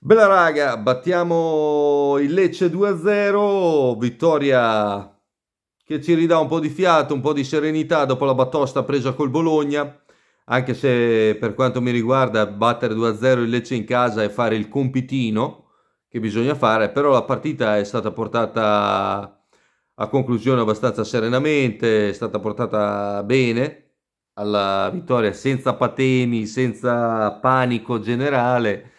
Bella raga, battiamo il Lecce 2-0, vittoria che ci ridà un po' di fiato, un po' di serenità dopo la battosta presa col Bologna, anche se per quanto mi riguarda battere 2-0 il Lecce in casa e fare il compitino che bisogna fare, però la partita è stata portata a conclusione abbastanza serenamente, è stata portata bene alla vittoria senza patemi, senza panico generale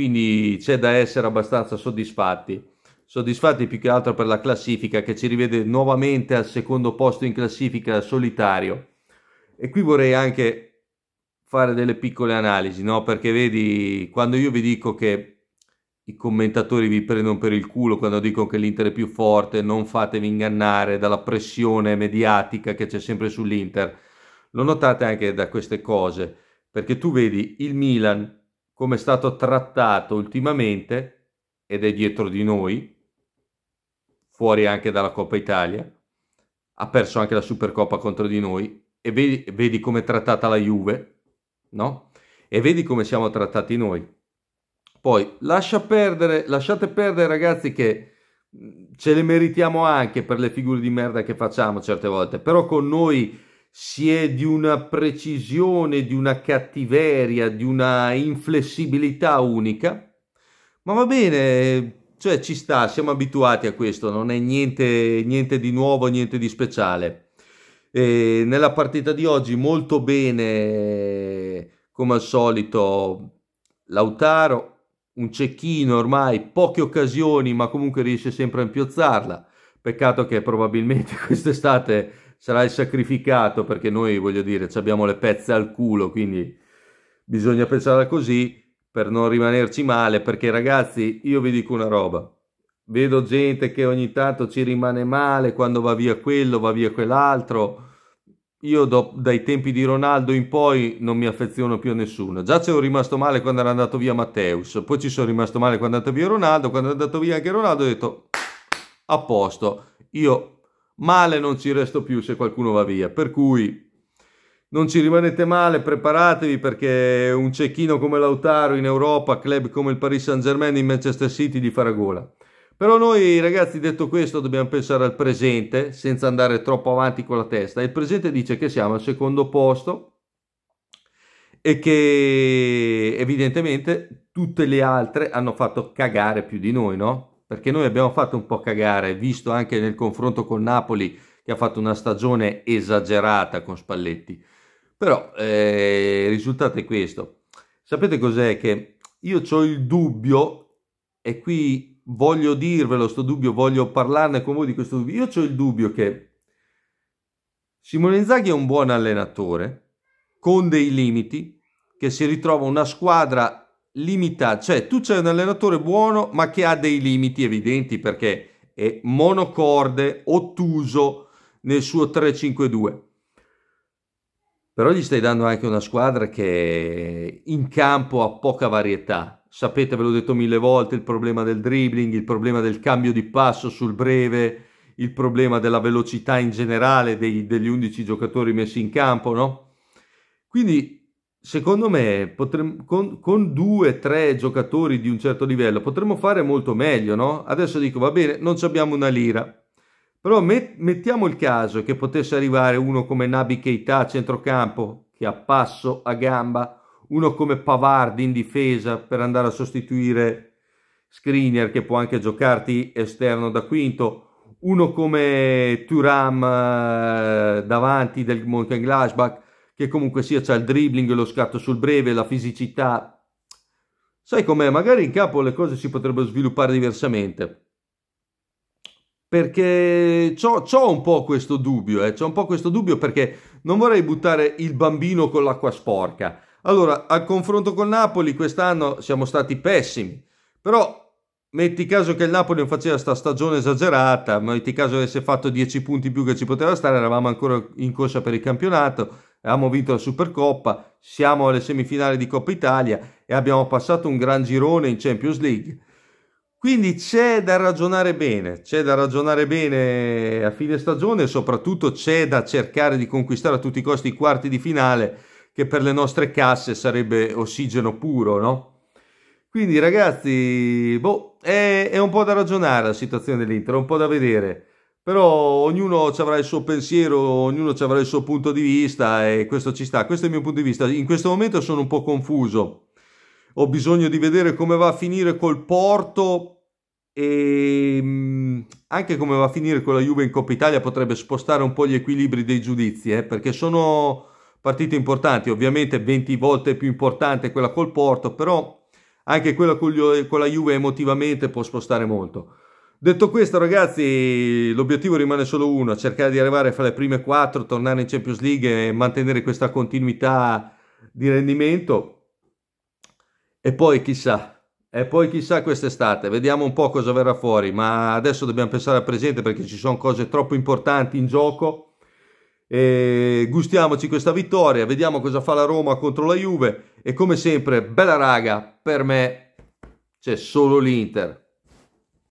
quindi c'è da essere abbastanza soddisfatti. Soddisfatti più che altro per la classifica che ci rivede nuovamente al secondo posto in classifica solitario. E qui vorrei anche fare delle piccole analisi, no? Perché vedi, quando io vi dico che i commentatori vi prendono per il culo quando dicono che l'Inter è più forte, non fatevi ingannare dalla pressione mediatica che c'è sempre sull'Inter. Lo notate anche da queste cose, perché tu vedi il Milan come è stato trattato ultimamente ed è dietro di noi, fuori anche dalla Coppa Italia, ha perso anche la Supercoppa contro di noi e vedi, vedi come è trattata la Juve, no? E vedi come siamo trattati noi. Poi lascia perdere, lasciate perdere ragazzi che ce le meritiamo anche per le figure di merda che facciamo certe volte, però con noi si è di una precisione, di una cattiveria, di una inflessibilità unica, ma va bene, cioè ci sta, siamo abituati a questo, non è niente, niente di nuovo, niente di speciale. E nella partita di oggi molto bene, come al solito, Lautaro, un cecchino ormai, poche occasioni, ma comunque riesce sempre a impiozzarla. Peccato che probabilmente quest'estate sarà il sacrificato perché noi, voglio dire, abbiamo le pezze al culo, quindi bisogna pensare così per non rimanerci male, perché ragazzi, io vi dico una roba. Vedo gente che ogni tanto ci rimane male quando va via quello, va via quell'altro. Io do, dai tempi di Ronaldo in poi non mi affeziono più a nessuno. Già ci c'ero rimasto male quando era andato via Matteus, poi ci sono rimasto male quando è andato via Ronaldo, quando è andato via anche Ronaldo ho detto a posto. Io male non ci resto più se qualcuno va via, per cui non ci rimanete male, preparatevi perché un cecchino come Lautaro in Europa, club come il Paris Saint Germain in Manchester City di Faragola. Però noi ragazzi, detto questo, dobbiamo pensare al presente senza andare troppo avanti con la testa. Il presente dice che siamo al secondo posto e che evidentemente tutte le altre hanno fatto cagare più di noi, no? perché noi abbiamo fatto un po' cagare, visto anche nel confronto con Napoli che ha fatto una stagione esagerata con Spalletti. Però eh, il risultato è questo. Sapete cos'è? Che io ho il dubbio, e qui voglio dirvelo, sto dubbio, voglio parlarne con voi di questo dubbio. Io ho il dubbio che Simone Inzaghi è un buon allenatore, con dei limiti, che si ritrova una squadra limitati, cioè tu c'è un allenatore buono ma che ha dei limiti evidenti perché è monocorde, ottuso nel suo 3-5-2. Però gli stai dando anche una squadra che in campo ha poca varietà. Sapete, ve l'ho detto mille volte, il problema del dribbling, il problema del cambio di passo sul breve, il problema della velocità in generale dei, degli 11 giocatori messi in campo, no? Quindi secondo me potremmo, con, con due, tre giocatori di un certo livello potremmo fare molto meglio, no? Adesso dico, va bene, non abbiamo una lira. Però met, mettiamo il caso che potesse arrivare uno come Nabi Keita a centrocampo, che ha passo a gamba, uno come Pavard in difesa per andare a sostituire Skriniar che può anche giocarti esterno da quinto, uno come Turam eh, davanti del Mönchengladbach, che comunque sia c'è il dribbling, lo scatto sul breve, la fisicità. Sai com'è? Magari in campo le cose si potrebbero sviluppare diversamente. Perché ho, un po' questo dubbio, eh? ho un po' questo dubbio perché non vorrei buttare il bambino con l'acqua sporca. Allora, al confronto con Napoli quest'anno siamo stati pessimi, però metti caso che il Napoli non faceva sta stagione esagerata, metti caso avesse fatto 10 punti più che ci poteva stare, eravamo ancora in corsa per il campionato, Abbiamo vinto la Supercoppa, siamo alle semifinali di Coppa Italia e abbiamo passato un gran girone in Champions League. Quindi c'è da ragionare bene, c'è da ragionare bene a fine stagione e soprattutto c'è da cercare di conquistare a tutti i costi i quarti di finale che per le nostre casse sarebbe ossigeno puro, no? Quindi ragazzi, boh, è, è un po' da ragionare la situazione dell'Inter, è un po' da vedere però ognuno ci avrà il suo pensiero, ognuno ci avrà il suo punto di vista e questo ci sta. Questo è il mio punto di vista. In questo momento sono un po' confuso. Ho bisogno di vedere come va a finire col Porto e mm, anche come va a finire con la Juve in Coppa Italia potrebbe spostare un po' gli equilibri dei giudizi, eh, perché sono partite importanti, ovviamente 20 volte più importante quella col Porto, però anche quella con, con la Juve emotivamente può spostare molto. Detto questo, ragazzi, l'obiettivo rimane solo uno: cercare di arrivare fra le prime quattro, tornare in Champions League e mantenere questa continuità di rendimento. E poi chissà, e poi chissà quest'estate, vediamo un po' cosa verrà fuori. Ma adesso dobbiamo pensare al presente perché ci sono cose troppo importanti in gioco. E gustiamoci questa vittoria, vediamo cosa fa la Roma contro la Juve. E come sempre, bella raga, per me c'è solo l'Inter.